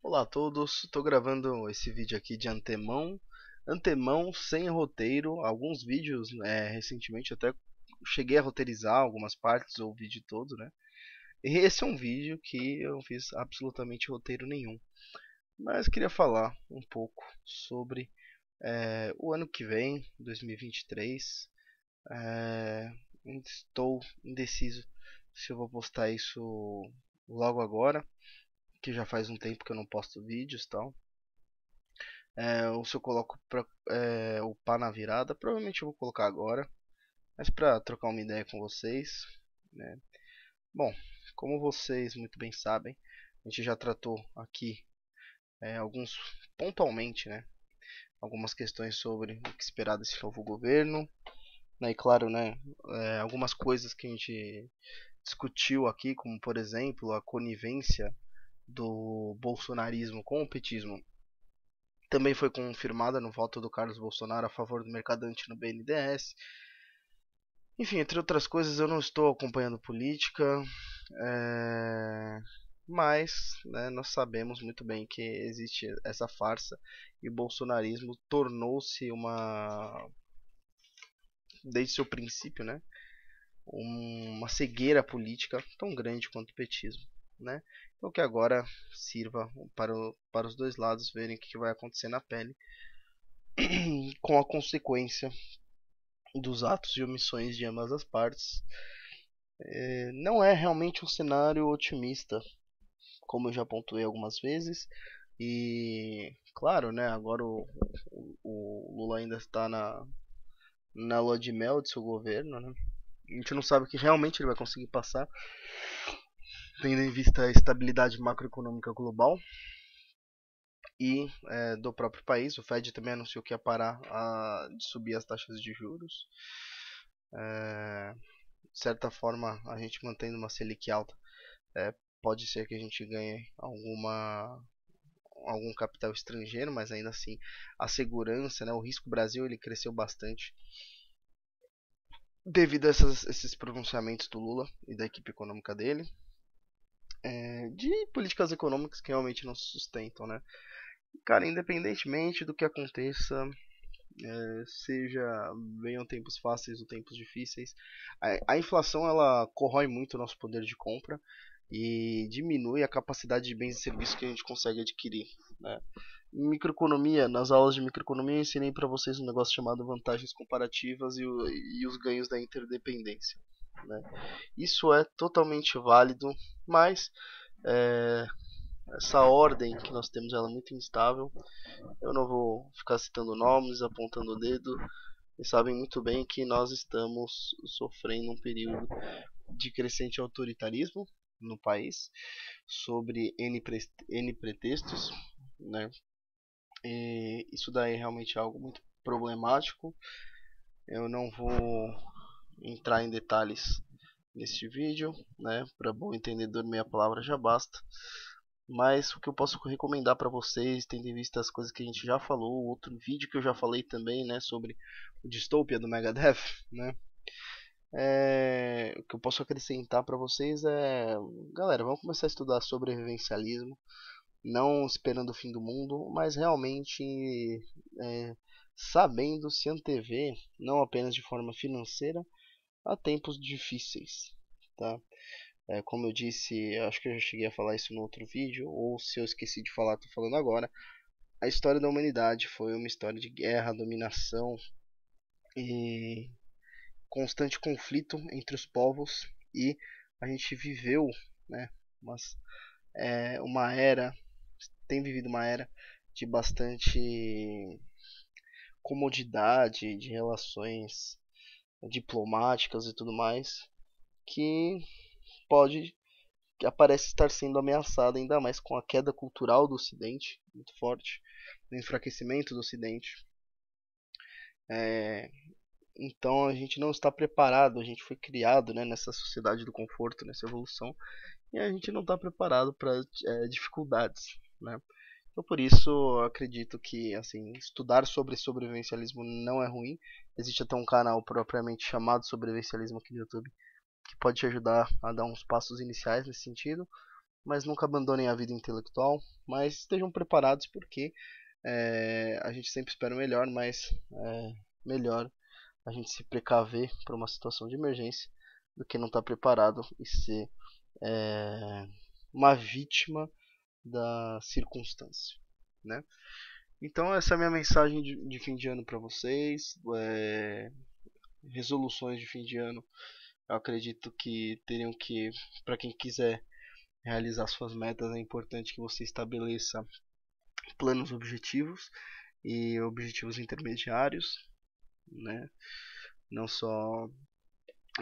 Olá a todos, estou gravando esse vídeo aqui de antemão, antemão, sem roteiro, alguns vídeos é, recentemente até cheguei a roteirizar algumas partes ou o vídeo todo, né? E esse é um vídeo que eu não fiz absolutamente roteiro nenhum, mas queria falar um pouco sobre é, o ano que vem, 2023, é, estou indeciso se eu vou postar isso logo agora, que já faz um tempo que eu não posto vídeos e tal. É, ou se eu coloco pra é, upar na virada, provavelmente eu vou colocar agora. Mas pra trocar uma ideia com vocês. Né? Bom, como vocês muito bem sabem, a gente já tratou aqui é, alguns pontualmente, né? Algumas questões sobre o que esperar desse novo governo. Né? E claro, né? É, algumas coisas que a gente discutiu aqui, como por exemplo a conivência do bolsonarismo com o petismo também foi confirmada no voto do Carlos Bolsonaro a favor do mercadante no BNDES. Enfim, entre outras coisas, eu não estou acompanhando política, é... mas né, nós sabemos muito bem que existe essa farsa e o bolsonarismo tornou-se uma. desde seu princípio, né? Uma cegueira política tão grande quanto o petismo. Né? Então que agora sirva para, o, para os dois lados verem o que vai acontecer na pele com a consequência dos atos e omissões de ambas as partes. É, não é realmente um cenário otimista, como eu já pontuei algumas vezes. E claro, né, agora o, o, o Lula ainda está na, na lua de mel de seu governo. Né? A gente não sabe o que realmente ele vai conseguir passar tendo em vista a estabilidade macroeconômica global e é, do próprio país. O Fed também anunciou que ia parar a, de subir as taxas de juros. É, de certa forma, a gente mantendo uma Selic alta, é, pode ser que a gente ganhe alguma algum capital estrangeiro, mas ainda assim a segurança, né, o risco Brasil ele cresceu bastante devido a essas, esses pronunciamentos do Lula e da equipe econômica dele é, de políticas econômicas que realmente não se sustentam, né? Cara, independentemente do que aconteça, é, seja venham tempos fáceis ou tempos difíceis, a, a inflação ela corrói muito o nosso poder de compra e diminui a capacidade de bens e serviços que a gente consegue adquirir. Né? Microeconomia, nas aulas de microeconomia, eu ensinei para vocês um negócio chamado vantagens comparativas e, o, e os ganhos da interdependência. Né? Isso é totalmente válido, mas é, essa ordem que nós temos ela é muito instável. Eu não vou ficar citando nomes, apontando o dedo. E sabem muito bem que nós estamos sofrendo um período de crescente autoritarismo no país sobre N, pre N pretextos. Né? E isso daí é realmente algo muito problemático. Eu não vou entrar em detalhes neste vídeo, né? Para bom entendedor, meia palavra já basta. Mas o que eu posso recomendar para vocês, tendo em vista as coisas que a gente já falou, outro vídeo que eu já falei também, né, sobre o Dystopia do Megadeth, né? É, o que eu posso acrescentar para vocês é, galera, vamos começar a estudar sobrevivencialismo, não esperando o fim do mundo, mas realmente é, sabendo se antever, não apenas de forma financeira, há tempos difíceis, tá? É, como eu disse, acho que eu já cheguei a falar isso no outro vídeo, ou se eu esqueci de falar, estou falando agora. A história da humanidade foi uma história de guerra, dominação e constante conflito entre os povos e a gente viveu, né? Mas é, uma era, tem vivido uma era de bastante comodidade, de relações diplomáticas e tudo mais, que pode que aparece estar sendo ameaçada ainda mais com a queda cultural do Ocidente, muito forte, o enfraquecimento do Ocidente. É, então a gente não está preparado, a gente foi criado né, nessa sociedade do conforto, nessa evolução, e a gente não está preparado para é, dificuldades. Né? Então, por isso, acredito que assim estudar sobre sobrevivencialismo não é ruim. Existe até um canal propriamente chamado Sobrevivencialismo aqui no YouTube que pode te ajudar a dar uns passos iniciais nesse sentido. Mas nunca abandonem a vida intelectual, mas estejam preparados porque é, a gente sempre espera o melhor, mas é melhor a gente se precaver para uma situação de emergência do que não estar tá preparado e ser é, uma vítima da circunstância, né? Então essa é a minha mensagem de, de fim de ano para vocês. É, resoluções de fim de ano, eu acredito que teriam que, para quem quiser realizar suas metas, é importante que você estabeleça planos objetivos e objetivos intermediários, né? Não só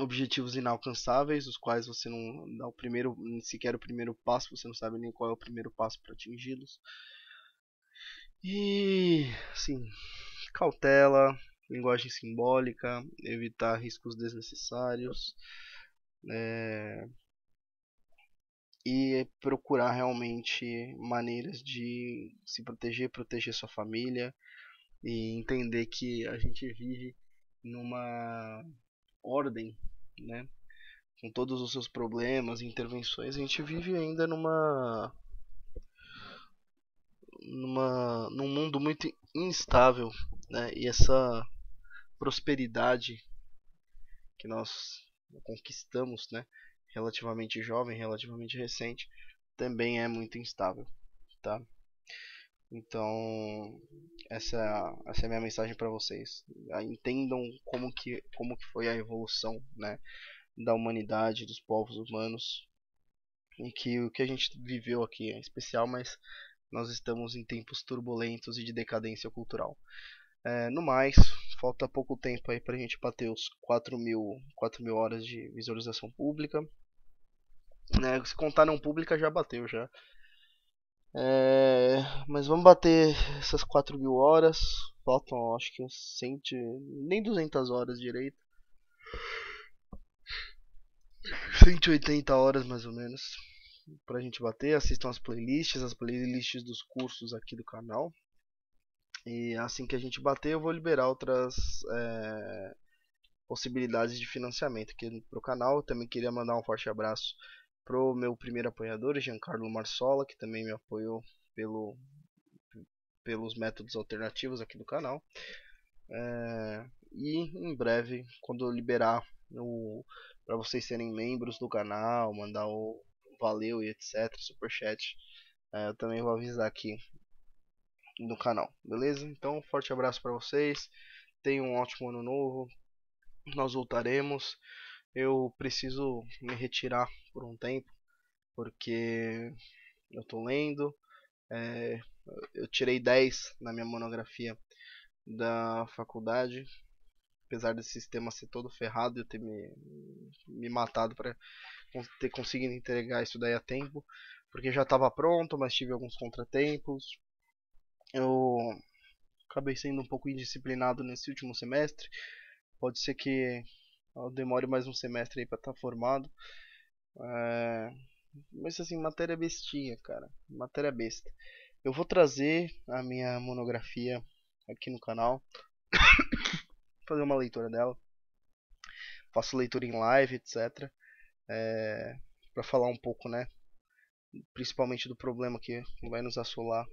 objetivos inalcançáveis, os quais você não dá o primeiro, sequer o primeiro passo, você não sabe nem qual é o primeiro passo para atingi-los. E assim, cautela, linguagem simbólica, evitar riscos desnecessários. É, e procurar realmente maneiras de se proteger, proteger sua família e entender que a gente vive numa ordem, né? Com todos os seus problemas, intervenções, a gente vive ainda numa numa num mundo muito instável, né? E essa prosperidade que nós conquistamos, né? Relativamente jovem, relativamente recente, também é muito instável, tá? Então, essa, essa é a minha mensagem para vocês. Ah, entendam como que, como que foi a evolução né, da humanidade, dos povos humanos. E que o que a gente viveu aqui é especial, mas nós estamos em tempos turbulentos e de decadência cultural. É, no mais, falta pouco tempo aí para a gente bater os 4 mil, 4 mil horas de visualização pública. Né, se contar não pública, já bateu já. É, mas vamos bater essas 4 mil horas. Faltam, acho que uns nem 200 horas direito. 180 horas mais ou menos pra gente bater. Assistam as playlists, as playlists dos cursos aqui do canal. E assim que a gente bater, eu vou liberar outras é, possibilidades de financiamento aqui pro canal. Eu também queria mandar um forte abraço pro meu primeiro apoiador, Giancarlo Marsola, que também me apoiou pelo, pelos métodos alternativos aqui do canal. É, e em breve, quando eu liberar para vocês serem membros do canal, mandar o valeu e etc, superchat, é, eu também vou avisar aqui no canal, beleza? Então, forte abraço para vocês, tenham um ótimo ano novo, nós voltaremos eu preciso me retirar por um tempo, porque eu estou lendo, é, eu tirei 10 na minha monografia da faculdade, apesar desse sistema ser todo ferrado, e eu ter me, me matado para ter conseguido entregar isso daí a tempo, porque já estava pronto, mas tive alguns contratempos. Eu acabei sendo um pouco indisciplinado nesse último semestre. Pode ser que demore mais um semestre aí para estar tá formado. É... Mas assim, matéria bestinha, cara. Matéria besta. Eu vou trazer a minha monografia aqui no canal. fazer uma leitura dela. Faço leitura em live, etc. É... Pra falar um pouco, né? Principalmente do problema que vai nos assolar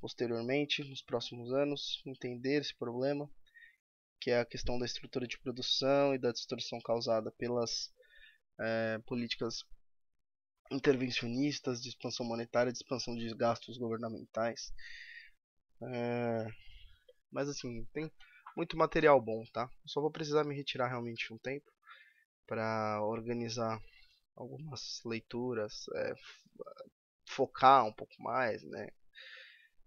posteriormente, nos próximos anos. Entender esse problema que é a questão da estrutura de produção e da distorção causada pelas é, políticas intervencionistas de expansão monetária, de expansão de gastos governamentais. É, mas assim, tem muito material bom, tá? Eu só vou precisar me retirar realmente um tempo para organizar algumas leituras, é, focar um pouco mais, né?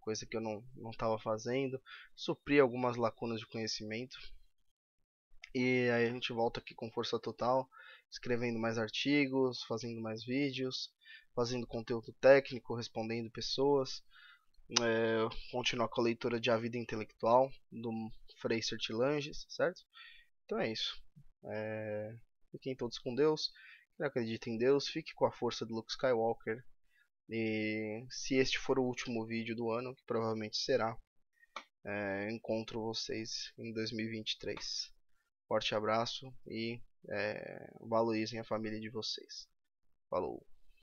coisa que eu não estava fazendo, suprir algumas lacunas de conhecimento. E aí a gente volta aqui com força total, escrevendo mais artigos, fazendo mais vídeos, fazendo conteúdo técnico, respondendo pessoas. É, continuar com a leitura de A Vida Intelectual, do Frei Sertilanges, certo? Então é isso. É, fiquem todos com Deus. Quem acredita em Deus, fique com a força do Luke Skywalker. E se este for o último vídeo do ano, que provavelmente será, é, encontro vocês em 2023. Forte abraço e é, valorizem a família de vocês. Falou!